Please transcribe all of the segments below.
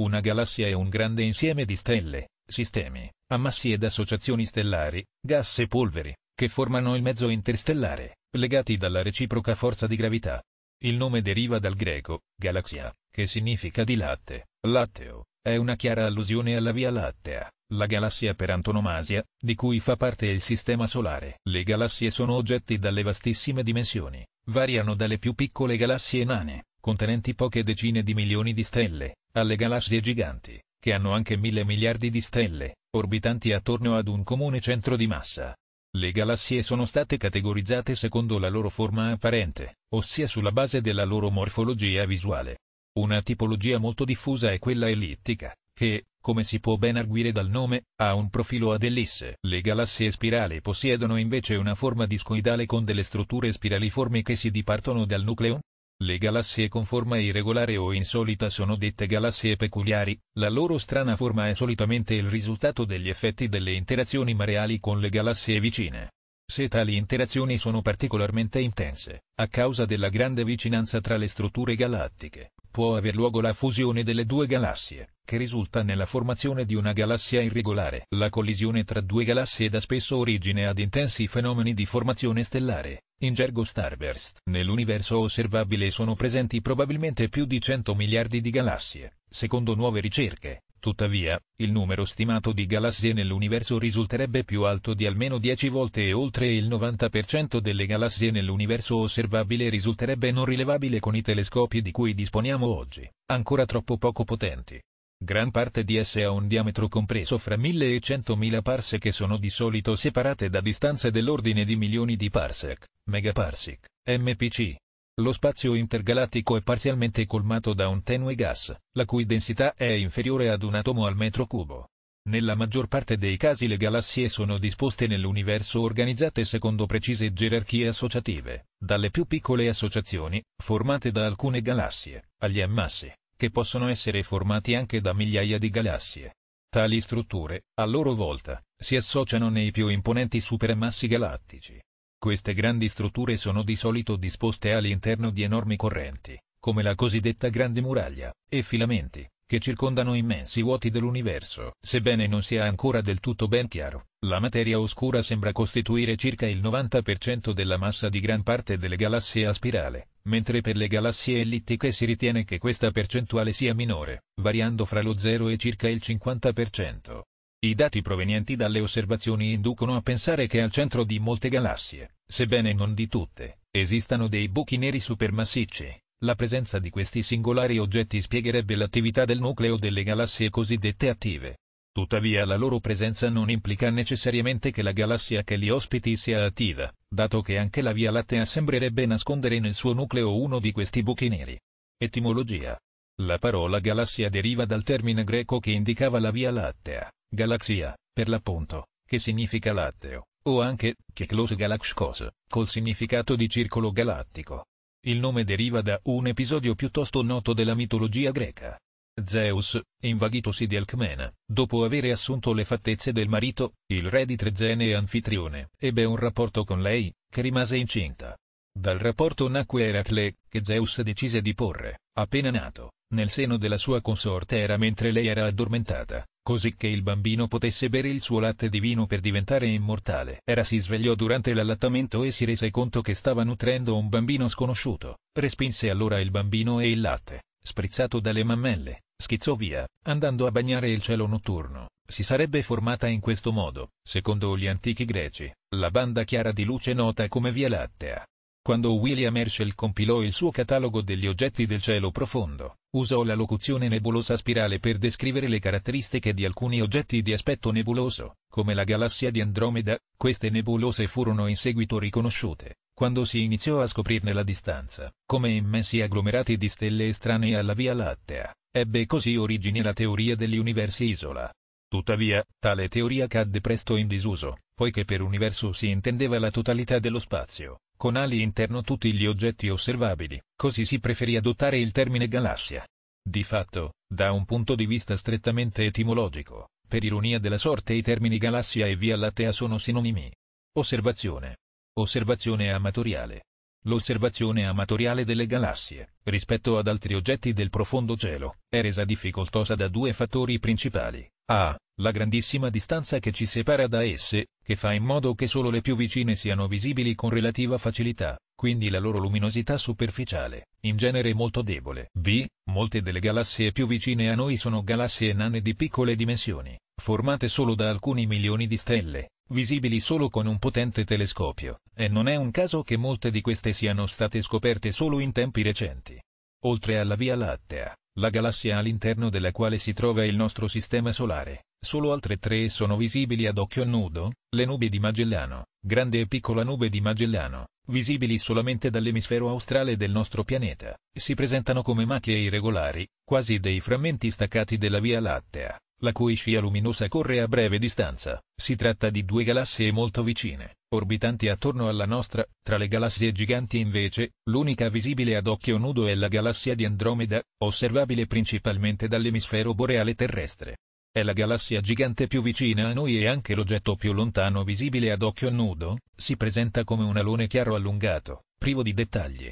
Una galassia è un grande insieme di stelle, sistemi, ammassi ed associazioni stellari, gas e polveri, che formano il mezzo interstellare, legati dalla reciproca forza di gravità. Il nome deriva dal greco, galaxia, che significa di latte, latteo, è una chiara allusione alla Via Lattea, la galassia per antonomasia, di cui fa parte il Sistema Solare. Le galassie sono oggetti dalle vastissime dimensioni, variano dalle più piccole galassie nane, contenenti poche decine di milioni di stelle, alle galassie giganti, che hanno anche mille miliardi di stelle, orbitanti attorno ad un comune centro di massa. Le galassie sono state categorizzate secondo la loro forma apparente, ossia sulla base della loro morfologia visuale. Una tipologia molto diffusa è quella ellittica, che, come si può ben arguire dal nome, ha un profilo ad ellisse. Le galassie spirali possiedono invece una forma discoidale con delle strutture spiraliformi che si dipartono dal nucleo, le galassie con forma irregolare o insolita sono dette galassie peculiari, la loro strana forma è solitamente il risultato degli effetti delle interazioni mareali con le galassie vicine. Se tali interazioni sono particolarmente intense, a causa della grande vicinanza tra le strutture galattiche, può aver luogo la fusione delle due galassie, che risulta nella formazione di una galassia irregolare. La collisione tra due galassie dà spesso origine ad intensi fenomeni di formazione stellare, in gergo starburst. Nell'universo osservabile sono presenti probabilmente più di 100 miliardi di galassie, secondo nuove ricerche, Tuttavia, il numero stimato di galassie nell'universo risulterebbe più alto di almeno 10 volte e oltre il 90% delle galassie nell'universo osservabile risulterebbe non rilevabile con i telescopi di cui disponiamo oggi, ancora troppo poco potenti. Gran parte di esse ha un diametro compreso fra 1000 e 100.000 parsec che sono di solito separate da distanze dell'ordine di milioni di parsec, megaparsec, mpc, lo spazio intergalattico è parzialmente colmato da un tenue gas, la cui densità è inferiore ad un atomo al metro cubo. Nella maggior parte dei casi le galassie sono disposte nell'universo organizzate secondo precise gerarchie associative, dalle più piccole associazioni, formate da alcune galassie, agli ammassi, che possono essere formati anche da migliaia di galassie. Tali strutture, a loro volta, si associano nei più imponenti supermassi galattici. Queste grandi strutture sono di solito disposte all'interno di enormi correnti, come la cosiddetta Grande Muraglia, e filamenti, che circondano immensi vuoti dell'universo. Sebbene non sia ancora del tutto ben chiaro, la materia oscura sembra costituire circa il 90% della massa di gran parte delle galassie a spirale, mentre per le galassie ellittiche si ritiene che questa percentuale sia minore, variando fra lo 0 e circa il 50%. I dati provenienti dalle osservazioni inducono a pensare che al centro di molte galassie, sebbene non di tutte, esistano dei buchi neri supermassicci. La presenza di questi singolari oggetti spiegherebbe l'attività del nucleo delle galassie cosiddette attive. Tuttavia la loro presenza non implica necessariamente che la galassia che li ospiti sia attiva, dato che anche la Via Lattea sembrerebbe nascondere nel suo nucleo uno di questi buchi neri. Etimologia la parola galassia deriva dal termine greco che indicava la via lattea, galaxia, per l'appunto, che significa latteo, o anche, Keklos Galaxcos, col significato di circolo galattico. Il nome deriva da un episodio piuttosto noto della mitologia greca. Zeus, invaghitosi di Alcmena, dopo avere assunto le fattezze del marito, il re di Trezene e Anfitrione, ebbe un rapporto con lei, che rimase incinta. Dal rapporto nacque Eracle, che Zeus decise di porre appena nato, nel seno della sua consorte era mentre lei era addormentata, così che il bambino potesse bere il suo latte divino per diventare immortale. Era si svegliò durante l'allattamento e si rese conto che stava nutrendo un bambino sconosciuto, respinse allora il bambino e il latte, sprizzato dalle mammelle, schizzò via, andando a bagnare il cielo notturno. Si sarebbe formata in questo modo, secondo gli antichi greci, la banda chiara di luce nota come Via Lattea. Quando William Herschel compilò il suo catalogo degli oggetti del cielo profondo, usò la locuzione nebulosa spirale per descrivere le caratteristiche di alcuni oggetti di aspetto nebuloso, come la galassia di Andromeda, queste nebulose furono in seguito riconosciute, quando si iniziò a scoprirne la distanza, come immensi agglomerati di stelle estranee alla Via Lattea, ebbe così origine la teoria degli universi isola. Tuttavia, tale teoria cadde presto in disuso, poiché per universo si intendeva la totalità dello spazio, con ali interno tutti gli oggetti osservabili, così si preferì adottare il termine galassia. Di fatto, da un punto di vista strettamente etimologico, per ironia della sorte i termini galassia e via lattea sono sinonimi. Osservazione. Osservazione amatoriale l'osservazione amatoriale delle galassie, rispetto ad altri oggetti del profondo cielo, è resa difficoltosa da due fattori principali. A. La grandissima distanza che ci separa da esse, che fa in modo che solo le più vicine siano visibili con relativa facilità, quindi la loro luminosità superficiale, in genere molto debole. B. Molte delle galassie più vicine a noi sono galassie nane di piccole dimensioni, formate solo da alcuni milioni di stelle, visibili solo con un potente telescopio, e non è un caso che molte di queste siano state scoperte solo in tempi recenti. Oltre alla Via Lattea, la galassia all'interno della quale si trova il nostro sistema solare, solo altre tre sono visibili ad occhio nudo, le nubi di Magellano, grande e piccola nube di Magellano, visibili solamente dall'emisfero australe del nostro pianeta, si presentano come macchie irregolari, quasi dei frammenti staccati della Via Lattea la cui scia luminosa corre a breve distanza. Si tratta di due galassie molto vicine, orbitanti attorno alla nostra, tra le galassie giganti invece, l'unica visibile ad occhio nudo è la galassia di Andromeda, osservabile principalmente dall'emisfero boreale terrestre. È la galassia gigante più vicina a noi e anche l'oggetto più lontano visibile ad occhio nudo, si presenta come un alone chiaro allungato, privo di dettagli,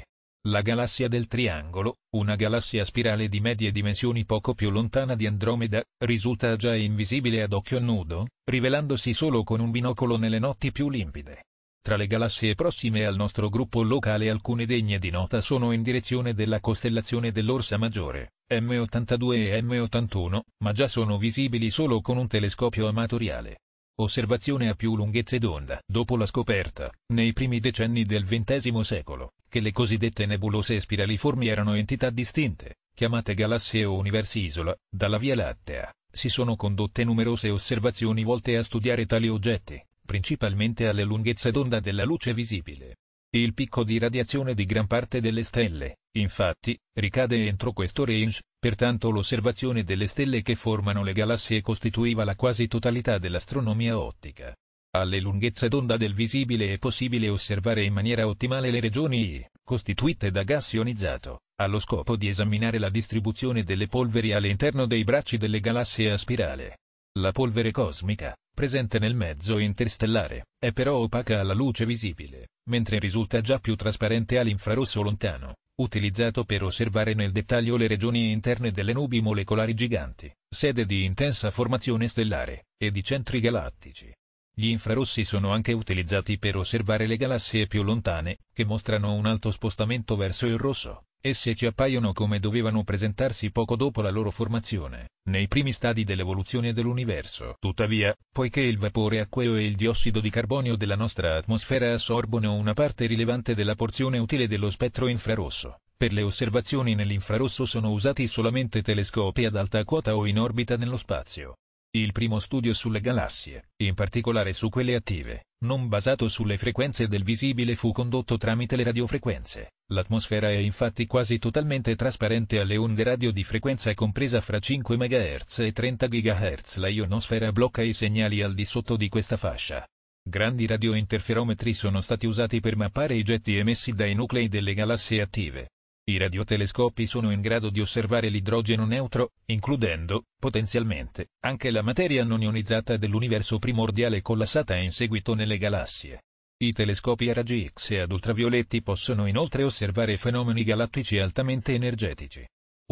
la galassia del Triangolo, una galassia spirale di medie dimensioni poco più lontana di Andromeda, risulta già invisibile ad occhio nudo, rivelandosi solo con un binocolo nelle notti più limpide. Tra le galassie prossime al nostro gruppo locale alcune degne di nota sono in direzione della costellazione dell'Orsa Maggiore, M82 e M81, ma già sono visibili solo con un telescopio amatoriale osservazione a più lunghezze d'onda. Dopo la scoperta, nei primi decenni del XX secolo, che le cosiddette nebulose spiraliformi erano entità distinte, chiamate galassie o universi isola, dalla Via Lattea, si sono condotte numerose osservazioni volte a studiare tali oggetti, principalmente alle lunghezze d'onda della luce visibile. Il picco di radiazione di gran parte delle stelle, infatti, ricade entro questo range, pertanto l'osservazione delle stelle che formano le galassie costituiva la quasi totalità dell'astronomia ottica. Alle lunghezze d'onda del visibile è possibile osservare in maniera ottimale le regioni I, costituite da gas ionizzato, allo scopo di esaminare la distribuzione delle polveri all'interno dei bracci delle galassie a spirale. La polvere cosmica, presente nel mezzo interstellare, è però opaca alla luce visibile, mentre risulta già più trasparente all'infrarosso lontano, utilizzato per osservare nel dettaglio le regioni interne delle nubi molecolari giganti, sede di intensa formazione stellare, e di centri galattici. Gli infrarossi sono anche utilizzati per osservare le galassie più lontane, che mostrano un alto spostamento verso il rosso. Esse ci appaiono come dovevano presentarsi poco dopo la loro formazione, nei primi stadi dell'evoluzione dell'universo. Tuttavia, poiché il vapore acqueo e il diossido di carbonio della nostra atmosfera assorbono una parte rilevante della porzione utile dello spettro infrarosso, per le osservazioni nell'infrarosso sono usati solamente telescopi ad alta quota o in orbita nello spazio il primo studio sulle galassie, in particolare su quelle attive, non basato sulle frequenze del visibile fu condotto tramite le radiofrequenze. L'atmosfera è infatti quasi totalmente trasparente alle onde radio di frequenza compresa fra 5 MHz e 30 GHz. La ionosfera blocca i segnali al di sotto di questa fascia. Grandi radiointerferometri sono stati usati per mappare i getti emessi dai nuclei delle galassie attive, i radiotelescopi sono in grado di osservare l'idrogeno neutro, includendo, potenzialmente, anche la materia non ionizzata dell'universo primordiale collassata in seguito nelle galassie. I telescopi a raggi X e ad ultravioletti possono inoltre osservare fenomeni galattici altamente energetici.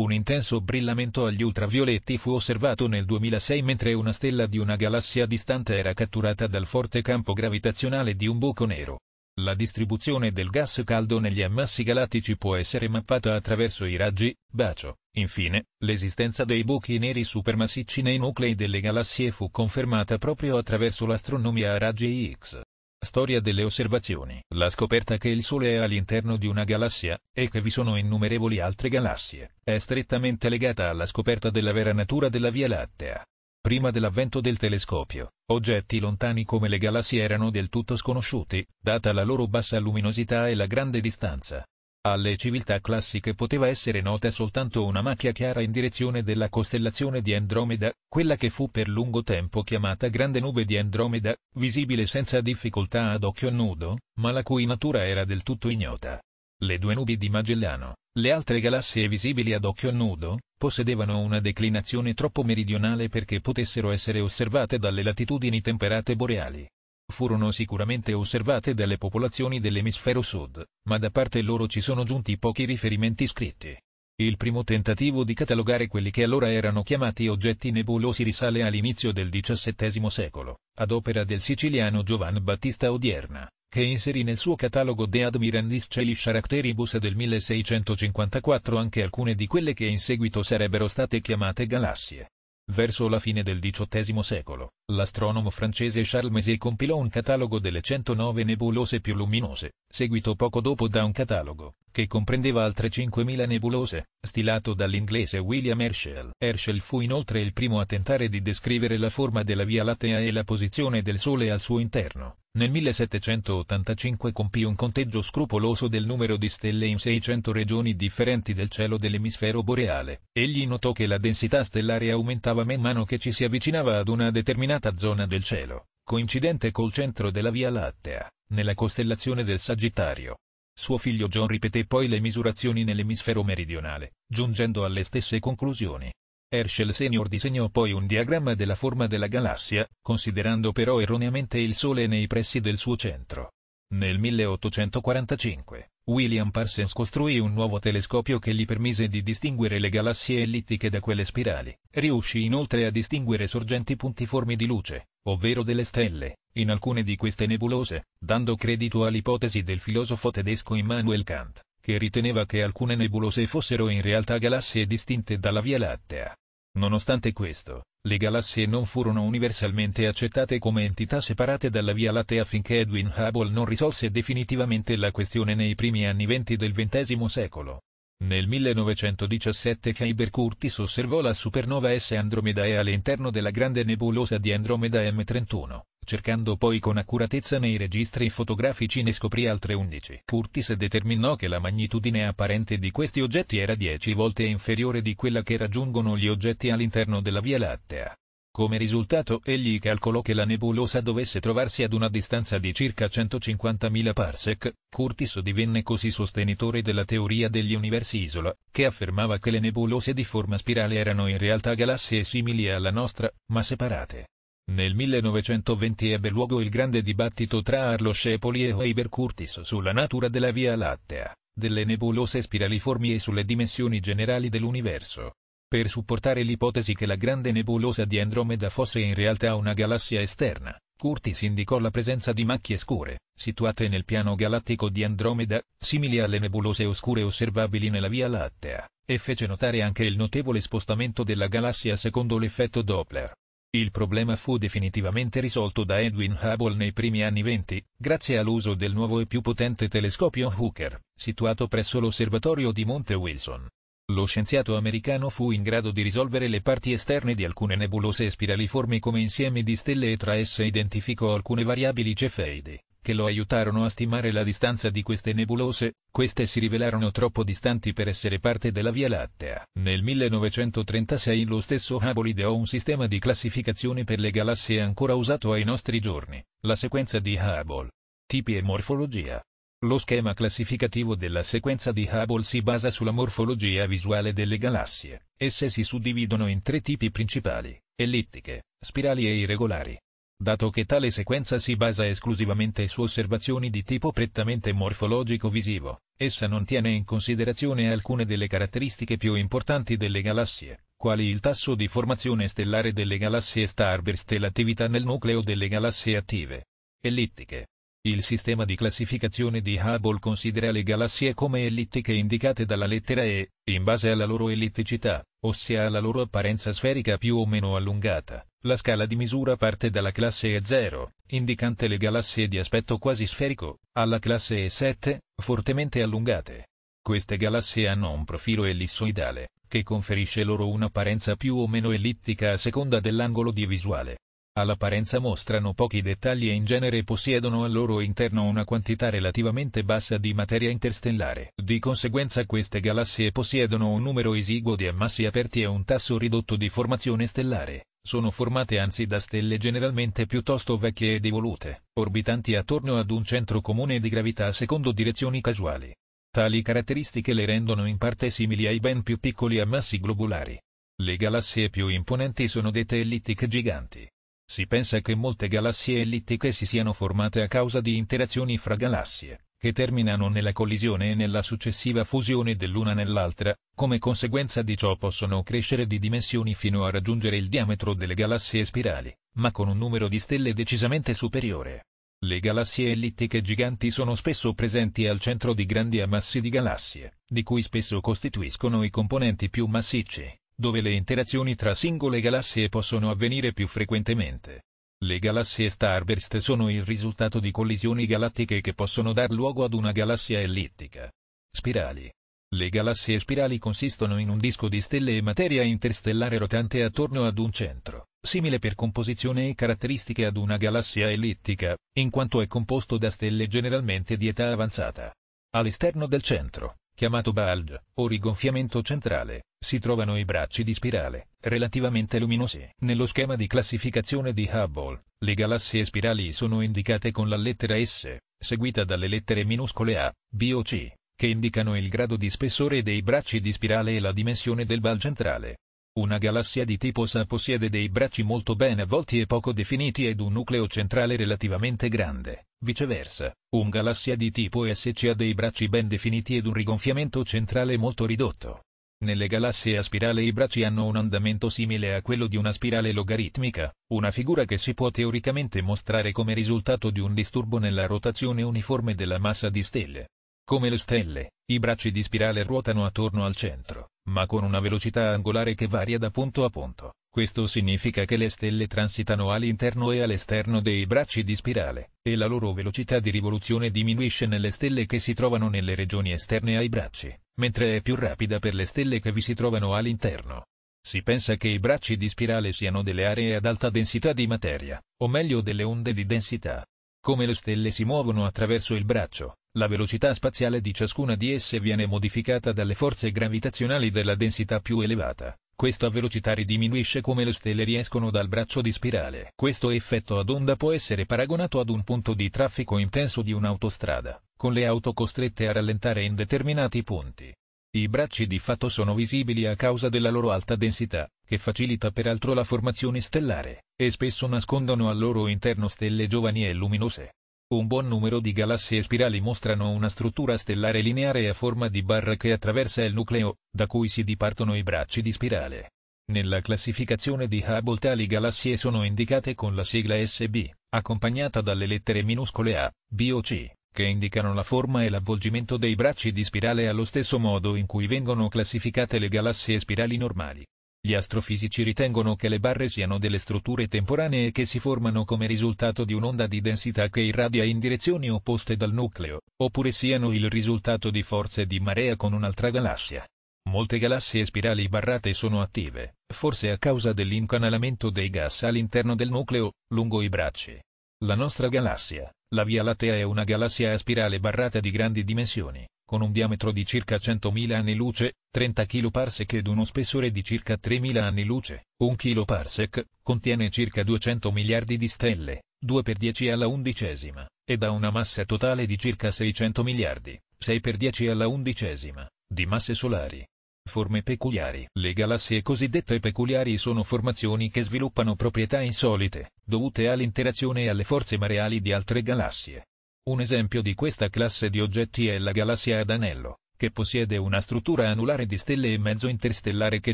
Un intenso brillamento agli ultravioletti fu osservato nel 2006 mentre una stella di una galassia distante era catturata dal forte campo gravitazionale di un buco nero. La distribuzione del gas caldo negli ammassi galattici può essere mappata attraverso i raggi, bacio. Infine, l'esistenza dei buchi neri supermassicci nei nuclei delle galassie fu confermata proprio attraverso l'astronomia a raggi X. Storia delle osservazioni. La scoperta che il Sole è all'interno di una galassia, e che vi sono innumerevoli altre galassie, è strettamente legata alla scoperta della vera natura della Via Lattea. Prima dell'avvento del telescopio, oggetti lontani come le galassie erano del tutto sconosciuti, data la loro bassa luminosità e la grande distanza. Alle civiltà classiche poteva essere nota soltanto una macchia chiara in direzione della costellazione di Andromeda, quella che fu per lungo tempo chiamata Grande Nube di Andromeda, visibile senza difficoltà ad occhio nudo, ma la cui natura era del tutto ignota. Le due nubi di Magellano, le altre galassie visibili ad occhio nudo, possedevano una declinazione troppo meridionale perché potessero essere osservate dalle latitudini temperate boreali. Furono sicuramente osservate dalle popolazioni dell'emisfero sud, ma da parte loro ci sono giunti pochi riferimenti scritti. Il primo tentativo di catalogare quelli che allora erano chiamati oggetti nebulosi risale all'inizio del XVII secolo, ad opera del siciliano Giovan Battista Odierna che inserì nel suo catalogo De Admirandis Celis Characteribus del 1654 anche alcune di quelle che in seguito sarebbero state chiamate galassie. Verso la fine del XVIII secolo, l'astronomo francese Charles Mézier compilò un catalogo delle 109 nebulose più luminose, seguito poco dopo da un catalogo, che comprendeva altre 5.000 nebulose, stilato dall'inglese William Herschel. Herschel fu inoltre il primo a tentare di descrivere la forma della Via Lattea e la posizione del Sole al suo interno. Nel 1785 compì un conteggio scrupoloso del numero di stelle in 600 regioni differenti del cielo dell'emisfero boreale. Egli notò che la densità stellare aumentava man mano che ci si avvicinava ad una determinata zona del cielo, coincidente col centro della Via Lattea nella costellazione del Sagittario. Suo figlio John ripeté poi le misurazioni nell'emisfero meridionale, giungendo alle stesse conclusioni. Herschel Senior disegnò poi un diagramma della forma della galassia, considerando però erroneamente il Sole nei pressi del suo centro. Nel 1845, William Parsons costruì un nuovo telescopio che gli permise di distinguere le galassie ellittiche da quelle spirali, riuscì inoltre a distinguere sorgenti puntiformi di luce, ovvero delle stelle, in alcune di queste nebulose, dando credito all'ipotesi del filosofo tedesco Immanuel Kant, che riteneva che alcune nebulose fossero in realtà galassie distinte dalla Via Lattea. Nonostante questo, le galassie non furono universalmente accettate come entità separate dalla Via Lattea finché Edwin Hubble non risolse definitivamente la questione nei primi anni venti del XX secolo. Nel 1917 Kyber Curtis osservò la supernova S Andromedae all'interno della grande nebulosa di Andromeda M31, cercando poi con accuratezza nei registri fotografici ne scoprì altre 11. Curtis determinò che la magnitudine apparente di questi oggetti era 10 volte inferiore di quella che raggiungono gli oggetti all'interno della Via Lattea. Come risultato egli calcolò che la nebulosa dovesse trovarsi ad una distanza di circa 150.000 parsec, Curtis divenne così sostenitore della teoria degli universi isola, che affermava che le nebulose di forma spirale erano in realtà galassie simili alla nostra, ma separate. Nel 1920 ebbe luogo il grande dibattito tra Arlo Scepoli e Weber Curtis sulla natura della Via Lattea, delle nebulose spiraliformi e sulle dimensioni generali dell'universo per supportare l'ipotesi che la grande nebulosa di Andromeda fosse in realtà una galassia esterna. Curtis indicò la presenza di macchie scure, situate nel piano galattico di Andromeda, simili alle nebulose oscure osservabili nella Via Lattea, e fece notare anche il notevole spostamento della galassia secondo l'effetto Doppler. Il problema fu definitivamente risolto da Edwin Hubble nei primi anni venti, grazie all'uso del nuovo e più potente telescopio Hooker, situato presso l'osservatorio di Monte Wilson, lo scienziato americano fu in grado di risolvere le parti esterne di alcune nebulose spiraliformi come insiemi di stelle e tra esse identificò alcune variabili cefeide, che lo aiutarono a stimare la distanza di queste nebulose, queste si rivelarono troppo distanti per essere parte della Via Lattea. Nel 1936 lo stesso Hubble ideò un sistema di classificazione per le galassie ancora usato ai nostri giorni, la sequenza di Hubble. Tipi e morfologia lo schema classificativo della sequenza di Hubble si basa sulla morfologia visuale delle galassie. Esse si suddividono in tre tipi principali, ellittiche, spirali e irregolari. Dato che tale sequenza si basa esclusivamente su osservazioni di tipo prettamente morfologico-visivo, essa non tiene in considerazione alcune delle caratteristiche più importanti delle galassie, quali il tasso di formazione stellare delle galassie starburst e l'attività nel nucleo delle galassie attive. Ellittiche il sistema di classificazione di Hubble considera le galassie come ellittiche indicate dalla lettera E, in base alla loro ellitticità, ossia alla loro apparenza sferica più o meno allungata. La scala di misura parte dalla classe E0, indicante le galassie di aspetto quasi sferico, alla classe E7, fortemente allungate. Queste galassie hanno un profilo ellissoidale, che conferisce loro un'apparenza più o meno ellittica a seconda dell'angolo di visuale all'apparenza mostrano pochi dettagli e in genere possiedono al loro interno una quantità relativamente bassa di materia interstellare. Di conseguenza queste galassie possiedono un numero esiguo di ammassi aperti e un tasso ridotto di formazione stellare. Sono formate anzi da stelle generalmente piuttosto vecchie ed evolute, orbitanti attorno ad un centro comune di gravità secondo direzioni casuali. Tali caratteristiche le rendono in parte simili ai ben più piccoli ammassi globulari. Le galassie più imponenti sono dette ellittiche giganti si pensa che molte galassie ellittiche si siano formate a causa di interazioni fra galassie, che terminano nella collisione e nella successiva fusione dell'una nell'altra, come conseguenza di ciò possono crescere di dimensioni fino a raggiungere il diametro delle galassie spirali, ma con un numero di stelle decisamente superiore. Le galassie ellittiche giganti sono spesso presenti al centro di grandi ammassi di galassie, di cui spesso costituiscono i componenti più massicci dove le interazioni tra singole galassie possono avvenire più frequentemente. Le galassie starburst sono il risultato di collisioni galattiche che possono dar luogo ad una galassia ellittica. Spirali. Le galassie spirali consistono in un disco di stelle e materia interstellare rotante attorno ad un centro, simile per composizione e caratteristiche ad una galassia ellittica, in quanto è composto da stelle generalmente di età avanzata. All'esterno del centro, chiamato bulge, o rigonfiamento centrale, si trovano i bracci di spirale, relativamente luminosi. Nello schema di classificazione di Hubble, le galassie spirali sono indicate con la lettera S, seguita dalle lettere minuscole A, B o C, che indicano il grado di spessore dei bracci di spirale e la dimensione del bulge centrale. Una galassia di tipo Sa possiede dei bracci molto ben avvolti e poco definiti ed un nucleo centrale relativamente grande. Viceversa, un galassia di tipo SC ha dei bracci ben definiti ed un rigonfiamento centrale molto ridotto. Nelle galassie a spirale i bracci hanno un andamento simile a quello di una spirale logaritmica, una figura che si può teoricamente mostrare come risultato di un disturbo nella rotazione uniforme della massa di stelle. Come le stelle, i bracci di spirale ruotano attorno al centro, ma con una velocità angolare che varia da punto a punto. Questo significa che le stelle transitano all'interno e all'esterno dei bracci di spirale, e la loro velocità di rivoluzione diminuisce nelle stelle che si trovano nelle regioni esterne ai bracci, mentre è più rapida per le stelle che vi si trovano all'interno. Si pensa che i bracci di spirale siano delle aree ad alta densità di materia, o meglio delle onde di densità, come le stelle si muovono attraverso il braccio, la velocità spaziale di ciascuna di esse viene modificata dalle forze gravitazionali della densità più elevata. Questa velocità ridiminuisce come le stelle riescono dal braccio di spirale. Questo effetto ad onda può essere paragonato ad un punto di traffico intenso di un'autostrada, con le auto costrette a rallentare in determinati punti. I bracci di fatto sono visibili a causa della loro alta densità, che facilita peraltro la formazione stellare, e spesso nascondono al loro interno stelle giovani e luminose. Un buon numero di galassie spirali mostrano una struttura stellare lineare a forma di barra che attraversa il nucleo, da cui si dipartono i bracci di spirale. Nella classificazione di Hubble tali galassie sono indicate con la sigla SB, accompagnata dalle lettere minuscole A, B o C, che indicano la forma e l'avvolgimento dei bracci di spirale allo stesso modo in cui vengono classificate le galassie spirali normali. Gli astrofisici ritengono che le barre siano delle strutture temporanee che si formano come risultato di un'onda di densità che irradia in direzioni opposte dal nucleo, oppure siano il risultato di forze di marea con un'altra galassia. Molte galassie spirali barrate sono attive, forse a causa dell'incanalamento dei gas all'interno del nucleo, lungo i bracci, la nostra galassia, la Via Lattea è una galassia a spirale barrata di grandi dimensioni, con un diametro di circa 100.000 anni luce, 30 kpc ed uno spessore di circa 3.000 anni luce, 1 kpc, contiene circa 200 miliardi di stelle, 2 per 10 alla undicesima, ed ha una massa totale di circa 600 miliardi, 6 per 10 alla undicesima, di masse solari. Forme peculiari. Le galassie cosiddette peculiari sono formazioni che sviluppano proprietà insolite, dovute all'interazione e alle forze mareali di altre galassie. Un esempio di questa classe di oggetti è la galassia ad anello, che possiede una struttura anulare di stelle e mezzo interstellare che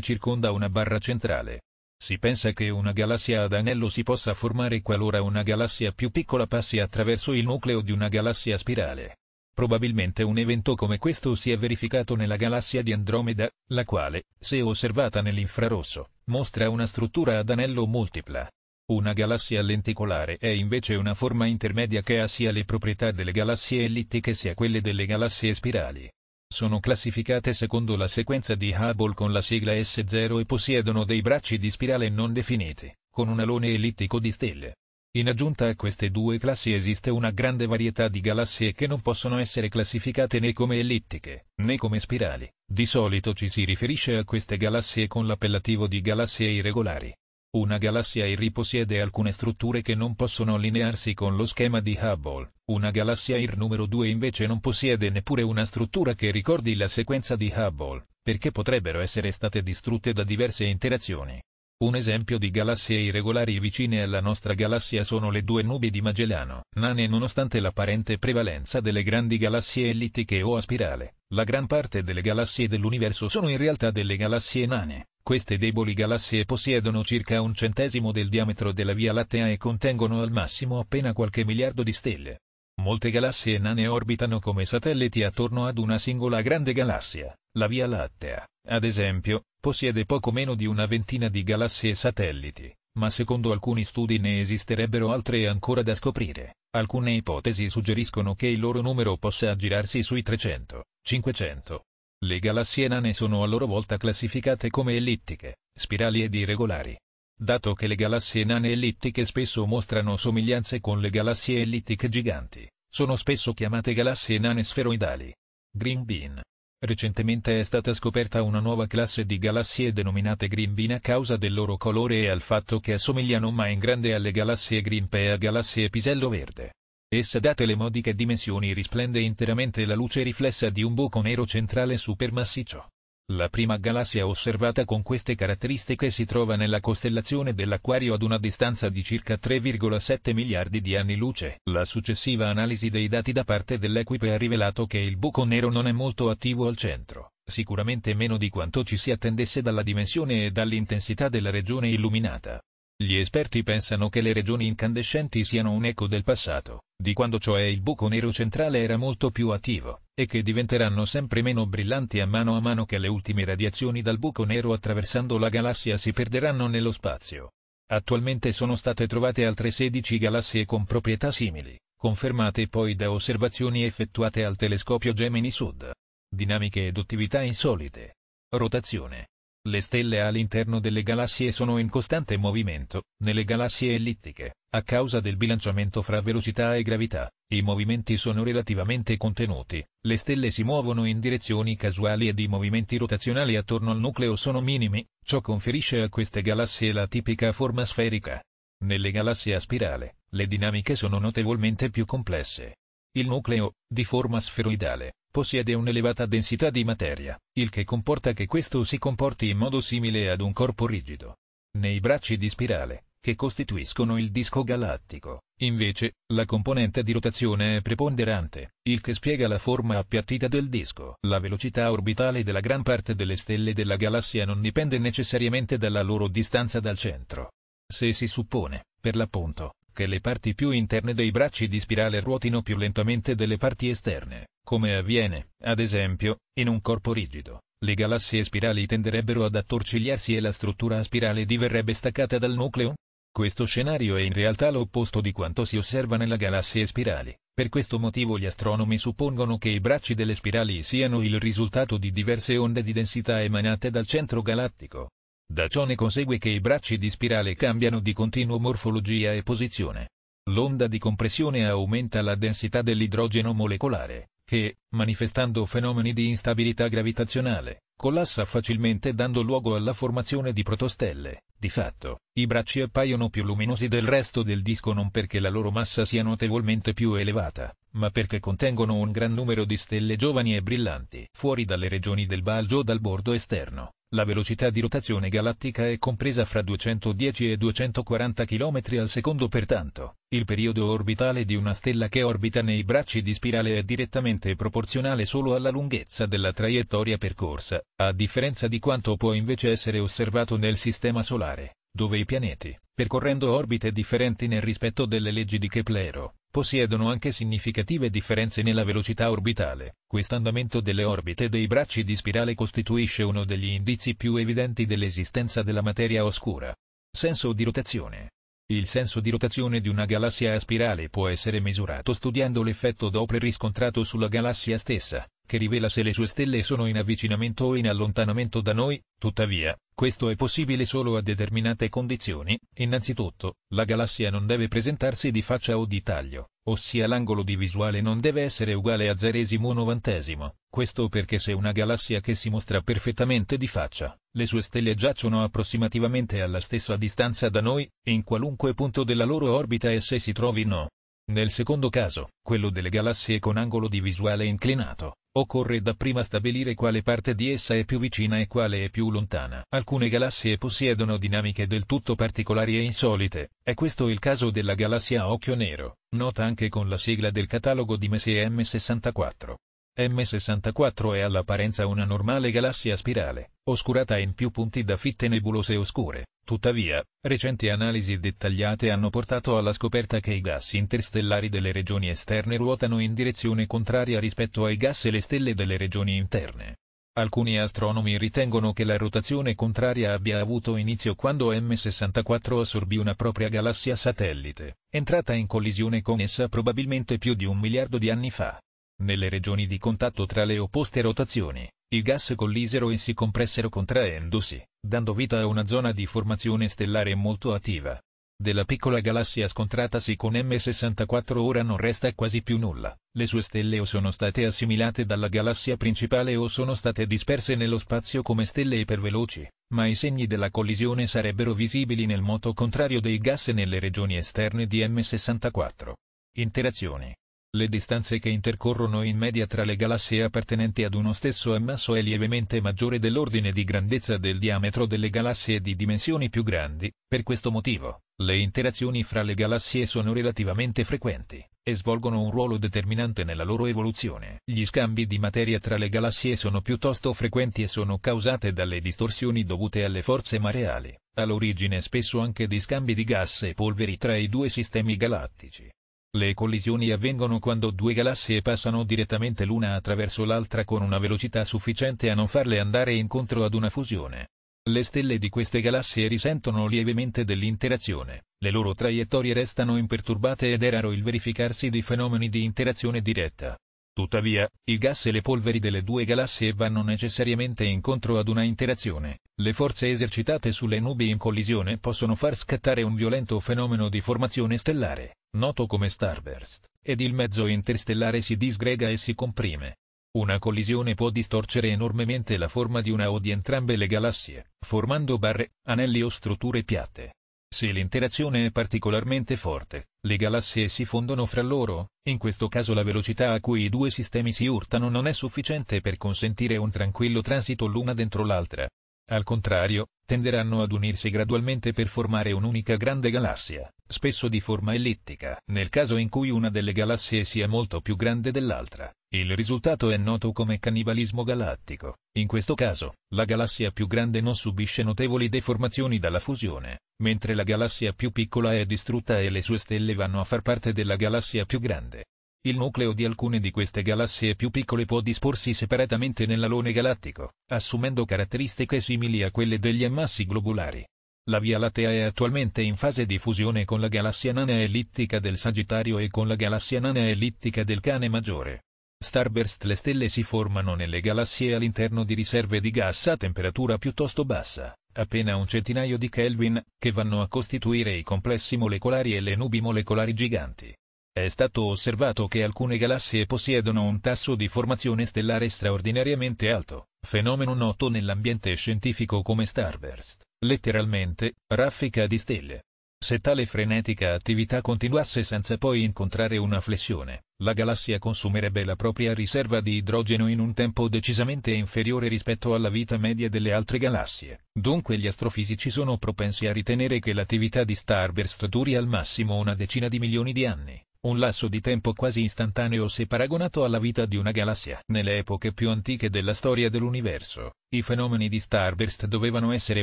circonda una barra centrale. Si pensa che una galassia ad anello si possa formare qualora una galassia più piccola passi attraverso il nucleo di una galassia spirale. Probabilmente un evento come questo si è verificato nella galassia di Andromeda, la quale, se osservata nell'infrarosso, mostra una struttura ad anello multipla. Una galassia lenticolare è invece una forma intermedia che ha sia le proprietà delle galassie ellittiche sia quelle delle galassie spirali. Sono classificate secondo la sequenza di Hubble con la sigla S0 e possiedono dei bracci di spirale non definiti, con un alone ellittico di stelle. In aggiunta a queste due classi esiste una grande varietà di galassie che non possono essere classificate né come ellittiche, né come spirali. Di solito ci si riferisce a queste galassie con l'appellativo di galassie irregolari. Una galassia irri possiede alcune strutture che non possono allinearsi con lo schema di Hubble. Una galassia IR numero 2 invece non possiede neppure una struttura che ricordi la sequenza di Hubble, perché potrebbero essere state distrutte da diverse interazioni. Un esempio di galassie irregolari vicine alla nostra galassia sono le due nubi di Magellano. Nane nonostante l'apparente prevalenza delle grandi galassie ellittiche o a spirale, la gran parte delle galassie dell'universo sono in realtà delle galassie nane. Queste deboli galassie possiedono circa un centesimo del diametro della Via Lattea e contengono al massimo appena qualche miliardo di stelle. Molte galassie nane orbitano come satelliti attorno ad una singola grande galassia, la Via Lattea, ad esempio, Possiede poco meno di una ventina di galassie satelliti, ma secondo alcuni studi ne esisterebbero altre ancora da scoprire. Alcune ipotesi suggeriscono che il loro numero possa aggirarsi sui 300, 500. Le galassie nane sono a loro volta classificate come ellittiche, spirali ed irregolari. Dato che le galassie nane ellittiche spesso mostrano somiglianze con le galassie ellittiche giganti, sono spesso chiamate galassie nane sferoidali. Green Bean Recentemente è stata scoperta una nuova classe di galassie denominate Greenbin a causa del loro colore e al fatto che assomigliano ma in grande alle galassie Grimpe e a galassie Pisello Verde. Essa date le modiche dimensioni risplende interamente la luce riflessa di un buco nero centrale supermassiccio. La prima galassia osservata con queste caratteristiche si trova nella costellazione dell'Aquario ad una distanza di circa 3,7 miliardi di anni luce. La successiva analisi dei dati da parte dell'Equipe ha rivelato che il buco nero non è molto attivo al centro, sicuramente meno di quanto ci si attendesse dalla dimensione e dall'intensità della regione illuminata. Gli esperti pensano che le regioni incandescenti siano un eco del passato, di quando cioè il buco nero centrale era molto più attivo, e che diventeranno sempre meno brillanti a mano a mano che le ultime radiazioni dal buco nero attraversando la galassia si perderanno nello spazio. Attualmente sono state trovate altre 16 galassie con proprietà simili, confermate poi da osservazioni effettuate al telescopio Gemini Sud. Dinamiche ed attività insolite. Rotazione. Le stelle all'interno delle galassie sono in costante movimento, nelle galassie ellittiche, a causa del bilanciamento fra velocità e gravità, i movimenti sono relativamente contenuti, le stelle si muovono in direzioni casuali ed i movimenti rotazionali attorno al nucleo sono minimi, ciò conferisce a queste galassie la tipica forma sferica. Nelle galassie a spirale, le dinamiche sono notevolmente più complesse. Il nucleo, di forma sferoidale, possiede un'elevata densità di materia, il che comporta che questo si comporti in modo simile ad un corpo rigido. Nei bracci di spirale, che costituiscono il disco galattico, invece, la componente di rotazione è preponderante, il che spiega la forma appiattita del disco. La velocità orbitale della gran parte delle stelle della galassia non dipende necessariamente dalla loro distanza dal centro. Se si suppone, per l'appunto, che le parti più interne dei bracci di spirale ruotino più lentamente delle parti esterne, come avviene, ad esempio, in un corpo rigido. Le galassie spirali tenderebbero ad attorcigliarsi e la struttura a spirale diverrebbe staccata dal nucleo? Questo scenario è in realtà l'opposto di quanto si osserva nella galassie spirali. Per questo motivo gli astronomi suppongono che i bracci delle spirali siano il risultato di diverse onde di densità emanate dal centro galattico, da ciò ne consegue che i bracci di spirale cambiano di continuo morfologia e posizione. L'onda di compressione aumenta la densità dell'idrogeno molecolare, che, manifestando fenomeni di instabilità gravitazionale, collassa facilmente dando luogo alla formazione di protostelle. Di fatto, i bracci appaiono più luminosi del resto del disco non perché la loro massa sia notevolmente più elevata, ma perché contengono un gran numero di stelle giovani e brillanti, fuori dalle regioni del balgio o dal bordo esterno. La velocità di rotazione galattica è compresa fra 210 e 240 km al secondo pertanto, il periodo orbitale di una stella che orbita nei bracci di spirale è direttamente proporzionale solo alla lunghezza della traiettoria percorsa, a differenza di quanto può invece essere osservato nel Sistema Solare, dove i pianeti, percorrendo orbite differenti nel rispetto delle leggi di Keplero, Possiedono anche significative differenze nella velocità orbitale. Quest'andamento delle orbite dei bracci di spirale costituisce uno degli indizi più evidenti dell'esistenza della materia oscura. Senso di rotazione. Il senso di rotazione di una galassia a spirale può essere misurato studiando l'effetto Doppler riscontrato sulla galassia stessa che rivela se le sue stelle sono in avvicinamento o in allontanamento da noi, tuttavia, questo è possibile solo a determinate condizioni, innanzitutto, la galassia non deve presentarsi di faccia o di taglio, ossia l'angolo di visuale non deve essere uguale a o novantesimo, questo perché se una galassia che si mostra perfettamente di faccia, le sue stelle giacciono approssimativamente alla stessa distanza da noi, in qualunque punto della loro orbita e se si trovino, nel secondo caso, quello delle galassie con angolo di visuale inclinato, occorre dapprima stabilire quale parte di essa è più vicina e quale è più lontana. Alcune galassie possiedono dinamiche del tutto particolari e insolite, è questo il caso della galassia Occhio Nero, nota anche con la sigla del catalogo di Messier M64. M64 è all'apparenza una normale galassia spirale, oscurata in più punti da fitte nebulose oscure. Tuttavia, recenti analisi dettagliate hanno portato alla scoperta che i gas interstellari delle regioni esterne ruotano in direzione contraria rispetto ai gas e le stelle delle regioni interne. Alcuni astronomi ritengono che la rotazione contraria abbia avuto inizio quando M64 assorbì una propria galassia satellite, entrata in collisione con essa probabilmente più di un miliardo di anni fa. Nelle regioni di contatto tra le opposte rotazioni, i gas collisero e si compressero contraendosi, dando vita a una zona di formazione stellare molto attiva. Della piccola galassia scontratasi con M64 ora non resta quasi più nulla, le sue stelle o sono state assimilate dalla galassia principale o sono state disperse nello spazio come stelle iperveloci, ma i segni della collisione sarebbero visibili nel moto contrario dei gas nelle regioni esterne di M64. Interazioni le distanze che intercorrono in media tra le galassie appartenenti ad uno stesso ammasso è lievemente maggiore dell'ordine di grandezza del diametro delle galassie di dimensioni più grandi, per questo motivo, le interazioni fra le galassie sono relativamente frequenti, e svolgono un ruolo determinante nella loro evoluzione. Gli scambi di materia tra le galassie sono piuttosto frequenti e sono causate dalle distorsioni dovute alle forze mareali, all'origine spesso anche di scambi di gas e polveri tra i due sistemi galattici. Le collisioni avvengono quando due galassie passano direttamente l'una attraverso l'altra con una velocità sufficiente a non farle andare incontro ad una fusione. Le stelle di queste galassie risentono lievemente dell'interazione, le loro traiettorie restano imperturbate ed è raro il verificarsi di fenomeni di interazione diretta. Tuttavia, i gas e le polveri delle due galassie vanno necessariamente incontro ad una interazione. Le forze esercitate sulle nubi in collisione possono far scattare un violento fenomeno di formazione stellare, noto come starburst, ed il mezzo interstellare si disgrega e si comprime. Una collisione può distorcere enormemente la forma di una o di entrambe le galassie, formando barre, anelli o strutture piatte. Se l'interazione è particolarmente forte, le galassie si fondono fra loro, in questo caso la velocità a cui i due sistemi si urtano non è sufficiente per consentire un tranquillo transito l'una dentro l'altra. Al contrario, tenderanno ad unirsi gradualmente per formare un'unica grande galassia, spesso di forma ellittica. Nel caso in cui una delle galassie sia molto più grande dell'altra, il risultato è noto come cannibalismo galattico. In questo caso, la galassia più grande non subisce notevoli deformazioni dalla fusione, mentre la galassia più piccola è distrutta e le sue stelle vanno a far parte della galassia più grande. Il nucleo di alcune di queste galassie più piccole può disporsi separatamente nell'alone galattico, assumendo caratteristiche simili a quelle degli ammassi globulari. La Via Lattea è attualmente in fase di fusione con la galassia nana ellittica del Sagittario e con la galassia nana ellittica del Cane Maggiore. Starburst Le stelle si formano nelle galassie all'interno di riserve di gas a temperatura piuttosto bassa, appena un centinaio di Kelvin, che vanno a costituire i complessi molecolari e le nubi molecolari giganti. È stato osservato che alcune galassie possiedono un tasso di formazione stellare straordinariamente alto, fenomeno noto nell'ambiente scientifico come starburst, letteralmente, raffica di stelle. Se tale frenetica attività continuasse senza poi incontrare una flessione, la galassia consumerebbe la propria riserva di idrogeno in un tempo decisamente inferiore rispetto alla vita media delle altre galassie. Dunque gli astrofisici sono propensi a ritenere che l'attività di starburst duri al massimo una decina di milioni di anni un lasso di tempo quasi istantaneo se paragonato alla vita di una galassia. Nelle epoche più antiche della storia dell'universo, i fenomeni di starburst dovevano essere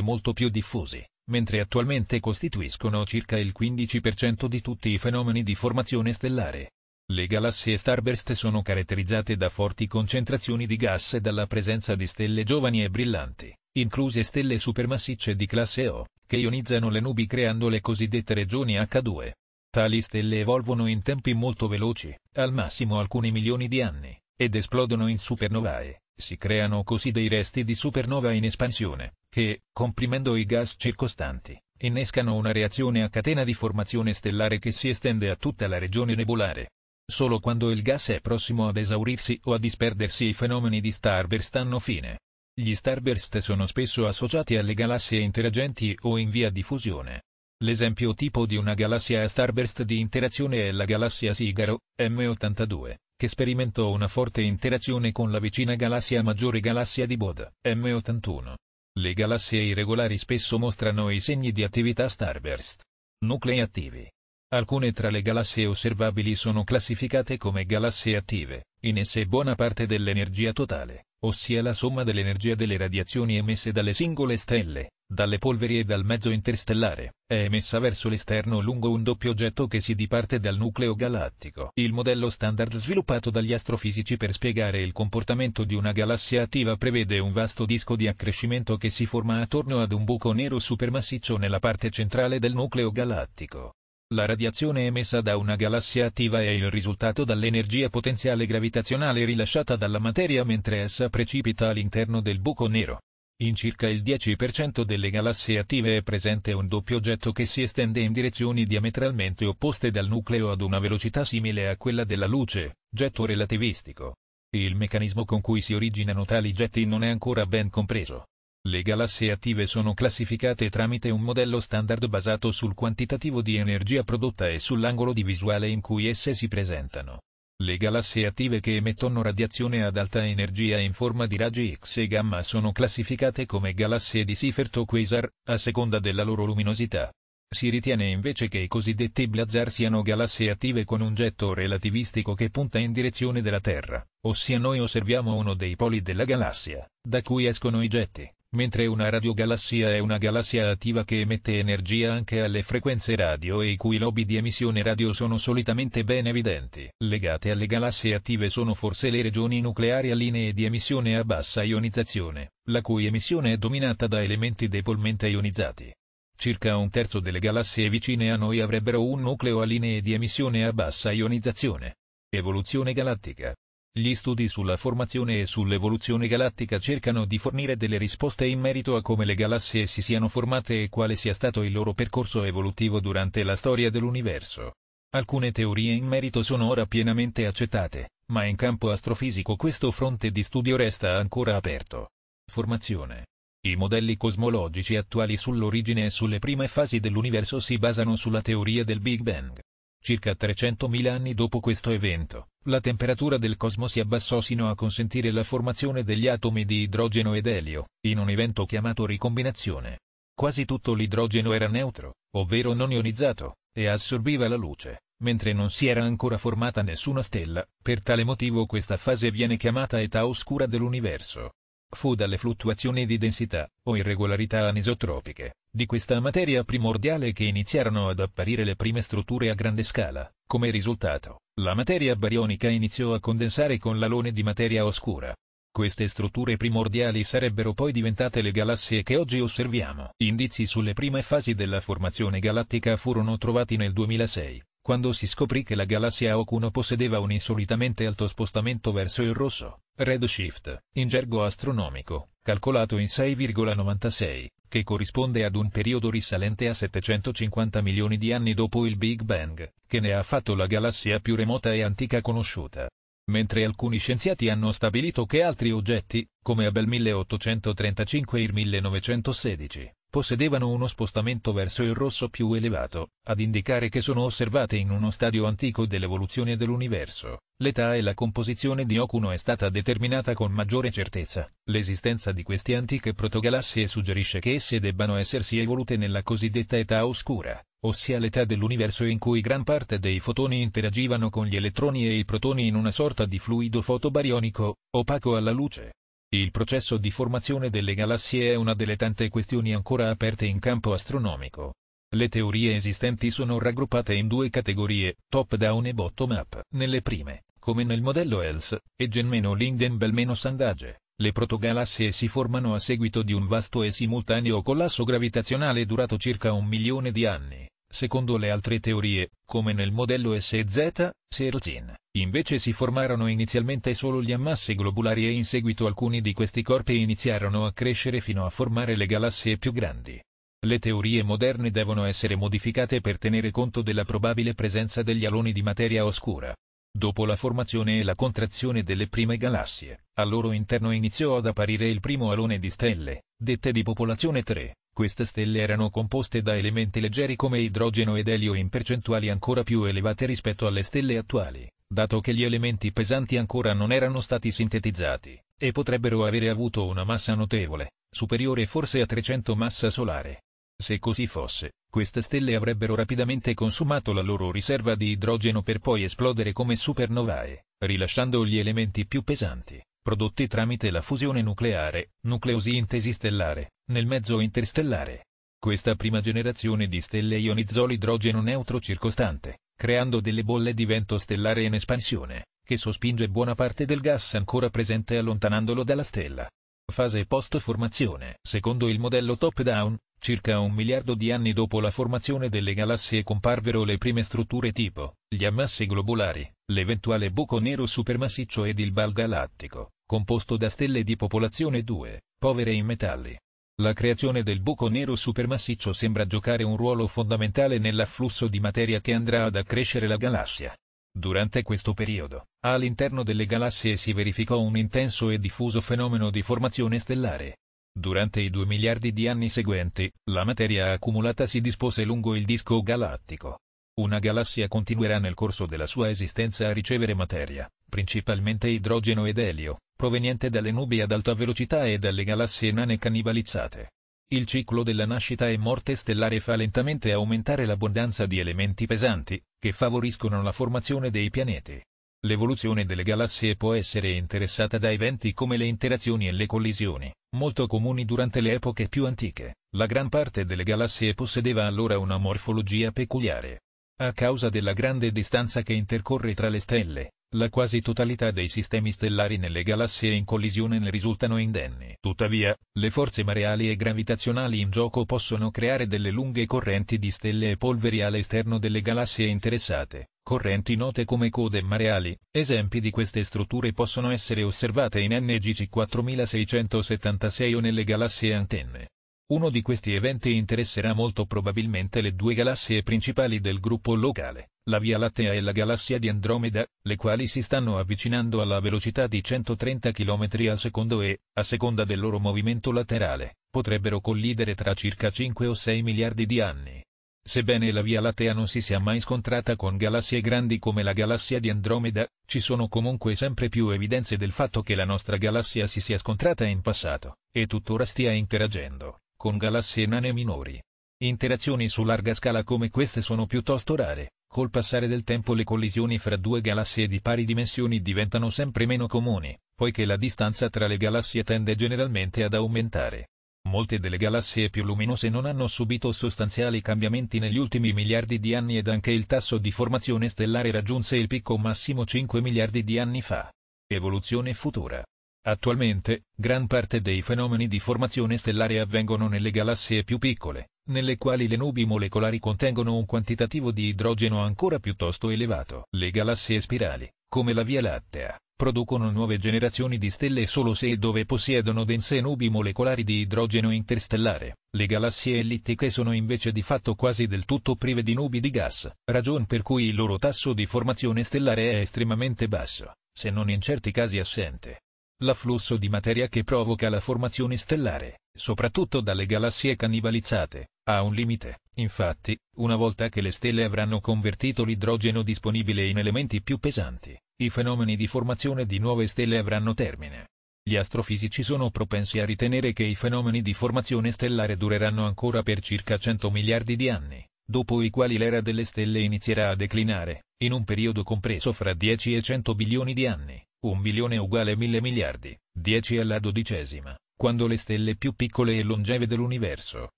molto più diffusi, mentre attualmente costituiscono circa il 15% di tutti i fenomeni di formazione stellare. Le galassie starburst sono caratterizzate da forti concentrazioni di gas e dalla presenza di stelle giovani e brillanti, incluse stelle supermassicce di classe O, che ionizzano le nubi creando le cosiddette regioni H2. Tali stelle evolvono in tempi molto veloci, al massimo alcuni milioni di anni, ed esplodono in supernovae. Si creano così dei resti di supernova in espansione, che, comprimendo i gas circostanti, innescano una reazione a catena di formazione stellare che si estende a tutta la regione nebulare. Solo quando il gas è prossimo ad esaurirsi o a disperdersi i fenomeni di starburst hanno fine. Gli starburst sono spesso associati alle galassie interagenti o in via di fusione. L'esempio tipo di una galassia a starburst di interazione è la galassia Sigaro, M82, che sperimentò una forte interazione con la vicina galassia maggiore galassia di Boda, M81. Le galassie irregolari spesso mostrano i segni di attività starburst. Nuclei attivi. Alcune tra le galassie osservabili sono classificate come galassie attive, in esse buona parte dell'energia totale, ossia la somma dell'energia delle radiazioni emesse dalle singole stelle, dalle polveri e dal mezzo interstellare, è emessa verso l'esterno lungo un doppio getto che si diparte dal nucleo galattico. Il modello standard sviluppato dagli astrofisici per spiegare il comportamento di una galassia attiva prevede un vasto disco di accrescimento che si forma attorno ad un buco nero supermassiccio nella parte centrale del nucleo galattico. La radiazione emessa da una galassia attiva è il risultato dall'energia potenziale gravitazionale rilasciata dalla materia mentre essa precipita all'interno del buco nero. In circa il 10% delle galassie attive è presente un doppio oggetto che si estende in direzioni diametralmente opposte dal nucleo ad una velocità simile a quella della luce, getto relativistico. Il meccanismo con cui si originano tali getti non è ancora ben compreso. Le galassie attive sono classificate tramite un modello standard basato sul quantitativo di energia prodotta e sull'angolo di visuale in cui esse si presentano. Le galassie attive che emettono radiazione ad alta energia in forma di raggi X e gamma sono classificate come galassie di o quasar a seconda della loro luminosità. Si ritiene invece che i cosiddetti blazar siano galassie attive con un getto relativistico che punta in direzione della Terra, ossia noi osserviamo uno dei poli della galassia, da cui escono i getti mentre una radiogalassia è una galassia attiva che emette energia anche alle frequenze radio e i cui lobi di emissione radio sono solitamente ben evidenti. Legate alle galassie attive sono forse le regioni nucleari a linee di emissione a bassa ionizzazione, la cui emissione è dominata da elementi debolmente ionizzati. Circa un terzo delle galassie vicine a noi avrebbero un nucleo a linee di emissione a bassa ionizzazione. Evoluzione galattica gli studi sulla formazione e sull'evoluzione galattica cercano di fornire delle risposte in merito a come le galassie si siano formate e quale sia stato il loro percorso evolutivo durante la storia dell'universo. Alcune teorie in merito sono ora pienamente accettate, ma in campo astrofisico questo fronte di studio resta ancora aperto. Formazione. I modelli cosmologici attuali sull'origine e sulle prime fasi dell'universo si basano sulla teoria del Big Bang. Circa 300.000 anni dopo questo evento, la temperatura del cosmo si abbassò sino a consentire la formazione degli atomi di idrogeno ed elio, in un evento chiamato ricombinazione. Quasi tutto l'idrogeno era neutro, ovvero non ionizzato, e assorbiva la luce, mentre non si era ancora formata nessuna stella, per tale motivo questa fase viene chiamata età oscura dell'universo. Fu dalle fluttuazioni di densità, o irregolarità anisotropiche, di questa materia primordiale che iniziarono ad apparire le prime strutture a grande scala. Come risultato, la materia barionica iniziò a condensare con l'alone di materia oscura. Queste strutture primordiali sarebbero poi diventate le galassie che oggi osserviamo. Indizi sulle prime fasi della formazione galattica furono trovati nel 2006, quando si scoprì che la galassia Okuno possedeva un insolitamente alto spostamento verso il rosso, redshift, in gergo astronomico, calcolato in 6,96 che corrisponde ad un periodo risalente a 750 milioni di anni dopo il Big Bang, che ne ha fatto la galassia più remota e antica conosciuta. Mentre alcuni scienziati hanno stabilito che altri oggetti, come Abel 1835 e il 1916, possedevano uno spostamento verso il rosso più elevato, ad indicare che sono osservate in uno stadio antico dell'evoluzione dell'universo. L'età e la composizione di Okuno è stata determinata con maggiore certezza. L'esistenza di queste antiche protogalassie suggerisce che esse debbano essersi evolute nella cosiddetta età oscura, ossia l'età dell'universo in cui gran parte dei fotoni interagivano con gli elettroni e i protoni in una sorta di fluido fotobarionico, opaco alla luce. Il processo di formazione delle galassie è una delle tante questioni ancora aperte in campo astronomico. Le teorie esistenti sono raggruppate in due categorie, top-down e bottom-up. Nelle prime, come nel modello ELS, e Genmeno Linden-Belmeno Sandage, le protogalassie si formano a seguito di un vasto e simultaneo collasso gravitazionale durato circa un milione di anni. Secondo le altre teorie, come nel modello SZ, Serzin, invece si formarono inizialmente solo gli ammassi globulari e in seguito alcuni di questi corpi iniziarono a crescere fino a formare le galassie più grandi. Le teorie moderne devono essere modificate per tenere conto della probabile presenza degli aloni di materia oscura. Dopo la formazione e la contrazione delle prime galassie, al loro interno iniziò ad apparire il primo alone di stelle, dette di popolazione 3. Queste stelle erano composte da elementi leggeri come idrogeno ed elio in percentuali ancora più elevate rispetto alle stelle attuali, dato che gli elementi pesanti ancora non erano stati sintetizzati, e potrebbero avere avuto una massa notevole, superiore forse a 300 massa solare. Se così fosse, queste stelle avrebbero rapidamente consumato la loro riserva di idrogeno per poi esplodere come supernovae, rilasciando gli elementi più pesanti prodotti tramite la fusione nucleare, nucleosintesi stellare, nel mezzo interstellare. Questa prima generazione di stelle ionizzò l'idrogeno neutro circostante, creando delle bolle di vento stellare in espansione, che sospinge buona parte del gas ancora presente allontanandolo dalla stella. Fase post-formazione Secondo il modello top-down, circa un miliardo di anni dopo la formazione delle galassie comparvero le prime strutture tipo, gli ammassi globulari, l'eventuale buco nero supermassiccio ed il bal galattico, composto da stelle di popolazione 2, povere in metalli. La creazione del buco nero supermassiccio sembra giocare un ruolo fondamentale nell'afflusso di materia che andrà ad accrescere la galassia. Durante questo periodo, all'interno delle galassie si verificò un intenso e diffuso fenomeno di formazione stellare. Durante i due miliardi di anni seguenti, la materia accumulata si dispose lungo il disco galattico, una galassia continuerà nel corso della sua esistenza a ricevere materia, principalmente idrogeno ed elio, proveniente dalle nubi ad alta velocità e dalle galassie nane cannibalizzate. Il ciclo della nascita e morte stellare fa lentamente aumentare l'abbondanza di elementi pesanti, che favoriscono la formazione dei pianeti. L'evoluzione delle galassie può essere interessata da eventi come le interazioni e le collisioni, molto comuni durante le epoche più antiche. La gran parte delle galassie possedeva allora una morfologia peculiare, a causa della grande distanza che intercorre tra le stelle, la quasi totalità dei sistemi stellari nelle galassie in collisione ne risultano indenni. Tuttavia, le forze mareali e gravitazionali in gioco possono creare delle lunghe correnti di stelle e polveri all'esterno delle galassie interessate, correnti note come code mareali. Esempi di queste strutture possono essere osservate in NGC 4676 o nelle galassie antenne. Uno di questi eventi interesserà molto probabilmente le due galassie principali del gruppo locale, la Via Lattea e la galassia di Andromeda, le quali si stanno avvicinando alla velocità di 130 km al secondo e, a seconda del loro movimento laterale, potrebbero collidere tra circa 5 o 6 miliardi di anni. Sebbene la Via Lattea non si sia mai scontrata con galassie grandi come la galassia di Andromeda, ci sono comunque sempre più evidenze del fatto che la nostra galassia si sia scontrata in passato, e tuttora stia interagendo con galassie nane minori. Interazioni su larga scala come queste sono piuttosto rare, col passare del tempo le collisioni fra due galassie di pari dimensioni diventano sempre meno comuni, poiché la distanza tra le galassie tende generalmente ad aumentare. Molte delle galassie più luminose non hanno subito sostanziali cambiamenti negli ultimi miliardi di anni ed anche il tasso di formazione stellare raggiunse il picco massimo 5 miliardi di anni fa. Evoluzione futura Attualmente, gran parte dei fenomeni di formazione stellare avvengono nelle galassie più piccole, nelle quali le nubi molecolari contengono un quantitativo di idrogeno ancora piuttosto elevato. Le galassie spirali, come la Via Lattea, producono nuove generazioni di stelle solo se e dove possiedono dense nubi molecolari di idrogeno interstellare. Le galassie ellittiche sono invece di fatto quasi del tutto prive di nubi di gas, ragion per cui il loro tasso di formazione stellare è estremamente basso, se non in certi casi assente l'afflusso di materia che provoca la formazione stellare, soprattutto dalle galassie cannibalizzate, ha un limite. Infatti, una volta che le stelle avranno convertito l'idrogeno disponibile in elementi più pesanti, i fenomeni di formazione di nuove stelle avranno termine. Gli astrofisici sono propensi a ritenere che i fenomeni di formazione stellare dureranno ancora per circa 100 miliardi di anni, dopo i quali l'era delle stelle inizierà a declinare, in un periodo compreso fra 10 e 100 bilioni di anni. Un milione uguale mille miliardi, 10 alla dodicesima, quando le stelle più piccole e longeve dell'universo,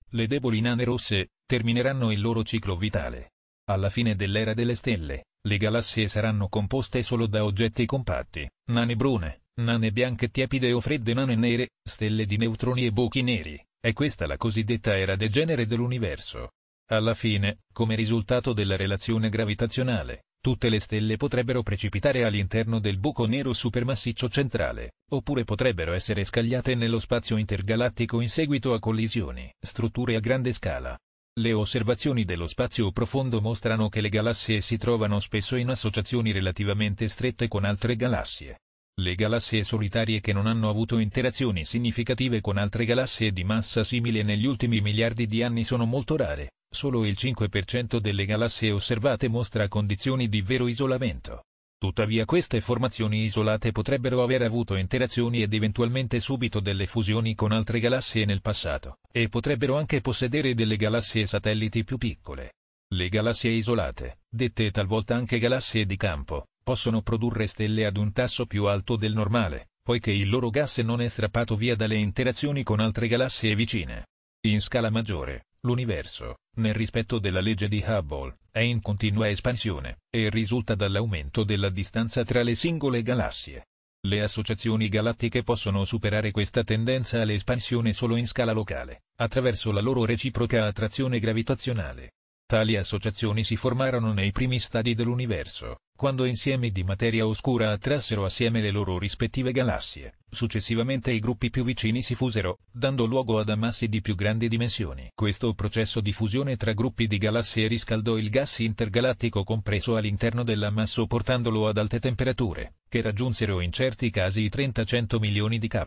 le deboli nane rosse, termineranno il loro ciclo vitale. Alla fine dell'era delle stelle, le galassie saranno composte solo da oggetti compatti, nane brune, nane bianche tiepide o fredde nane nere, stelle di neutroni e buchi neri. È questa la cosiddetta era degenere dell'universo, alla fine, come risultato della relazione gravitazionale, tutte le stelle potrebbero precipitare all'interno del buco nero supermassiccio centrale, oppure potrebbero essere scagliate nello spazio intergalattico in seguito a collisioni, strutture a grande scala. Le osservazioni dello spazio profondo mostrano che le galassie si trovano spesso in associazioni relativamente strette con altre galassie. Le galassie solitarie che non hanno avuto interazioni significative con altre galassie di massa simile negli ultimi miliardi di anni sono molto rare, solo il 5% delle galassie osservate mostra condizioni di vero isolamento. Tuttavia queste formazioni isolate potrebbero aver avuto interazioni ed eventualmente subito delle fusioni con altre galassie nel passato, e potrebbero anche possedere delle galassie satelliti più piccole. Le galassie isolate, dette talvolta anche galassie di campo, possono produrre stelle ad un tasso più alto del normale, poiché il loro gas non è strappato via dalle interazioni con altre galassie vicine. In scala maggiore, L'universo, nel rispetto della legge di Hubble, è in continua espansione, e risulta dall'aumento della distanza tra le singole galassie. Le associazioni galattiche possono superare questa tendenza all'espansione solo in scala locale, attraverso la loro reciproca attrazione gravitazionale. Tali associazioni si formarono nei primi stadi dell'universo, quando insiemi di materia oscura attrassero assieme le loro rispettive galassie. Successivamente i gruppi più vicini si fusero, dando luogo ad ammassi di più grandi dimensioni. Questo processo di fusione tra gruppi di galassie riscaldò il gas intergalattico compreso all'interno dell'ammasso portandolo ad alte temperature, che raggiunsero in certi casi i 30-100 milioni di K.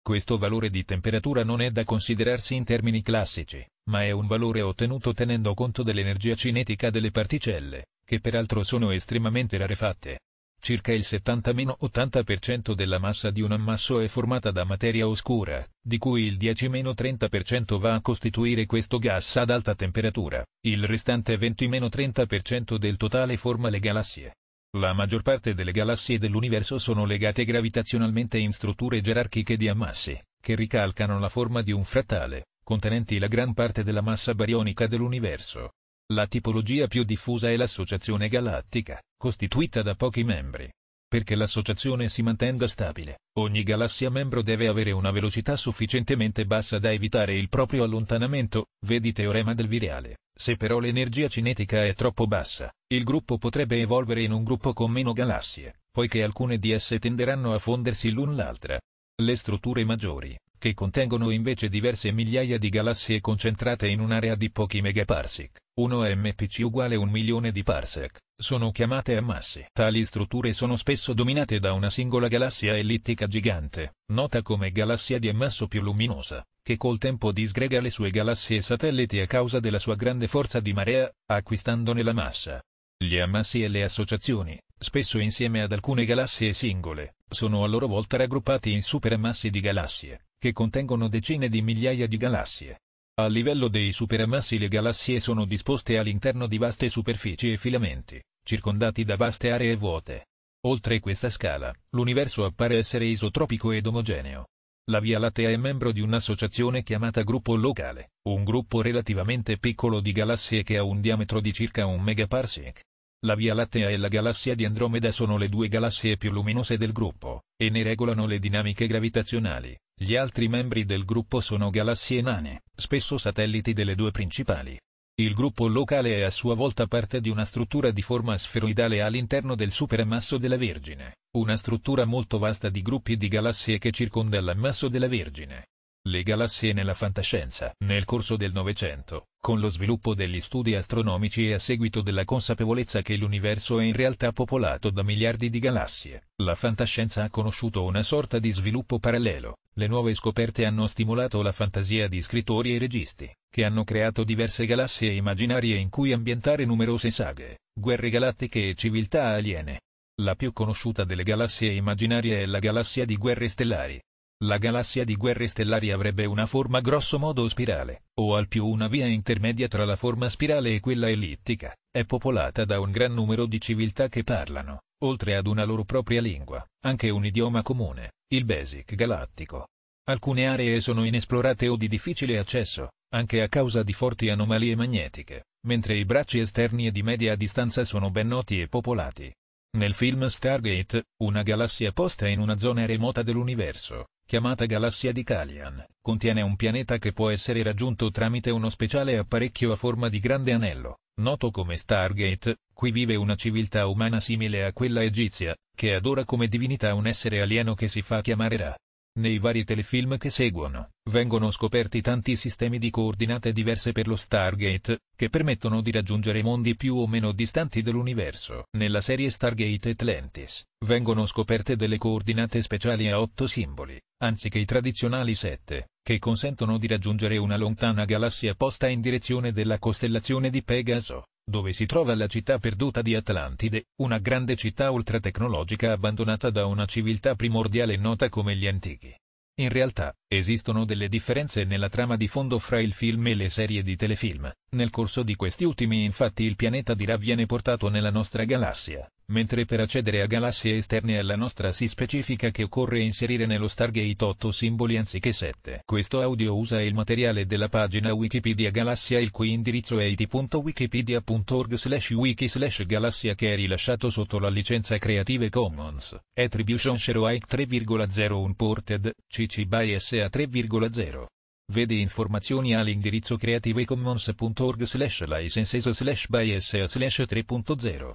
Questo valore di temperatura non è da considerarsi in termini classici, ma è un valore ottenuto tenendo conto dell'energia cinetica delle particelle, che peraltro sono estremamente rarefatte. Circa il 70-80% della massa di un ammasso è formata da materia oscura, di cui il 10-30% va a costituire questo gas ad alta temperatura, il restante 20-30% del totale forma le galassie. La maggior parte delle galassie dell'universo sono legate gravitazionalmente in strutture gerarchiche di ammassi, che ricalcano la forma di un frattale, contenenti la gran parte della massa barionica dell'universo. La tipologia più diffusa è l'associazione galattica, costituita da pochi membri. Perché l'associazione si mantenga stabile, ogni galassia membro deve avere una velocità sufficientemente bassa da evitare il proprio allontanamento, vedi teorema del viriale. Se però l'energia cinetica è troppo bassa, il gruppo potrebbe evolvere in un gruppo con meno galassie, poiché alcune di esse tenderanno a fondersi l'un l'altra. Le strutture maggiori, che contengono invece diverse migliaia di galassie concentrate in un'area di pochi megaparsec, 1 MPC uguale un milione di parsec, sono chiamate ammassi. Tali strutture sono spesso dominate da una singola galassia ellittica gigante, nota come galassia di ammasso più luminosa, che col tempo disgrega le sue galassie satelliti a causa della sua grande forza di marea, acquistandone la massa. Gli ammassi e le associazioni, spesso insieme ad alcune galassie singole, sono a loro volta raggruppati in superammassi di galassie, che contengono decine di migliaia di galassie. A livello dei superammassi le galassie sono disposte all'interno di vaste superfici e filamenti, circondati da vaste aree vuote. Oltre questa scala, l'universo appare essere isotropico ed omogeneo. La Via Lattea è membro di un'associazione chiamata Gruppo Locale, un gruppo relativamente piccolo di galassie che ha un diametro di circa un megaparsec. La Via Lattea e la galassia di Andromeda sono le due galassie più luminose del gruppo, e ne regolano le dinamiche gravitazionali. Gli altri membri del gruppo sono galassie nane, spesso satelliti delle due principali. Il gruppo locale è a sua volta parte di una struttura di forma sferoidale all'interno del superammasso della Vergine, una struttura molto vasta di gruppi di galassie che circonda l'ammasso della Vergine. Le galassie nella fantascienza. Nel corso del Novecento, con lo sviluppo degli studi astronomici e a seguito della consapevolezza che l'universo è in realtà popolato da miliardi di galassie, la fantascienza ha conosciuto una sorta di sviluppo parallelo. Le nuove scoperte hanno stimolato la fantasia di scrittori e registi, che hanno creato diverse galassie immaginarie in cui ambientare numerose saghe, guerre galattiche e civiltà aliene. La più conosciuta delle galassie immaginarie è la galassia di Guerre Stellari, la galassia di guerre stellari avrebbe una forma grossomodo spirale, o al più una via intermedia tra la forma spirale e quella ellittica, è popolata da un gran numero di civiltà che parlano, oltre ad una loro propria lingua, anche un idioma comune, il Basic galattico. Alcune aree sono inesplorate o di difficile accesso, anche a causa di forti anomalie magnetiche, mentre i bracci esterni e di media distanza sono ben noti e popolati. Nel film Stargate, una galassia posta in una zona remota dell'universo, chiamata Galassia di Kalian, contiene un pianeta che può essere raggiunto tramite uno speciale apparecchio a forma di grande anello, noto come Stargate, qui vive una civiltà umana simile a quella egizia, che adora come divinità un essere alieno che si fa chiamare Ra. Nei vari telefilm che seguono, vengono scoperti tanti sistemi di coordinate diverse per lo Stargate, che permettono di raggiungere mondi più o meno distanti dell'universo. Nella serie Stargate Atlantis, vengono scoperte delle coordinate speciali a otto simboli, anziché i tradizionali 7, che consentono di raggiungere una lontana galassia posta in direzione della costellazione di Pegaso dove si trova la città perduta di Atlantide, una grande città ultratecnologica abbandonata da una civiltà primordiale nota come gli antichi. In realtà, esistono delle differenze nella trama di fondo fra il film e le serie di telefilm, nel corso di questi ultimi infatti il pianeta di Ra viene portato nella nostra galassia, mentre per accedere a galassie esterne alla nostra si specifica che occorre inserire nello Stargate 8 simboli anziché 7. Questo audio usa il materiale della pagina Wikipedia Galassia il cui indirizzo è it.wikipedia.org slash wiki slash galassia che è rilasciato sotto la licenza Creative Commons, Attribution Share Alike 3,0 Unported, CC BY SA 3,0. Vedi informazioni all'indirizzo creativecommons.org slash licenses slash by 3.0.